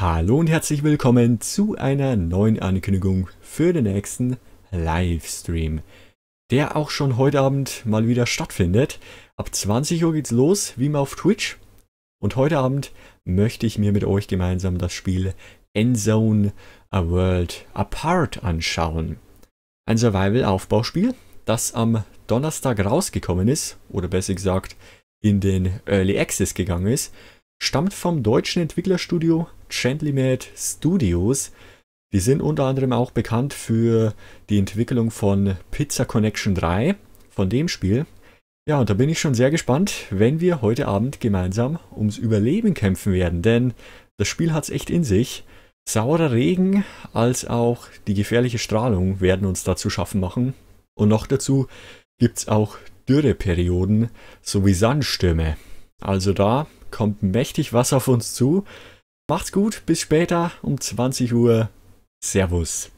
Hallo und herzlich willkommen zu einer neuen Ankündigung für den nächsten Livestream, der auch schon heute Abend mal wieder stattfindet. Ab 20 Uhr geht's los, wie immer auf Twitch. Und heute Abend möchte ich mir mit euch gemeinsam das Spiel Endzone A World Apart anschauen. Ein Survival-Aufbauspiel, das am Donnerstag rausgekommen ist, oder besser gesagt in den Early Access gegangen ist, stammt vom deutschen Entwicklerstudio Gentlymed Studios. Die sind unter anderem auch bekannt für die Entwicklung von Pizza Connection 3, von dem Spiel. Ja, und da bin ich schon sehr gespannt, wenn wir heute Abend gemeinsam ums Überleben kämpfen werden, denn das Spiel hat es echt in sich. Saurer Regen als auch die gefährliche Strahlung werden uns da zu schaffen machen. Und noch dazu gibt es auch Dürreperioden sowie Sandstürme. Also da kommt mächtig Wasser auf uns zu. Macht's gut, bis später um 20 Uhr. Servus.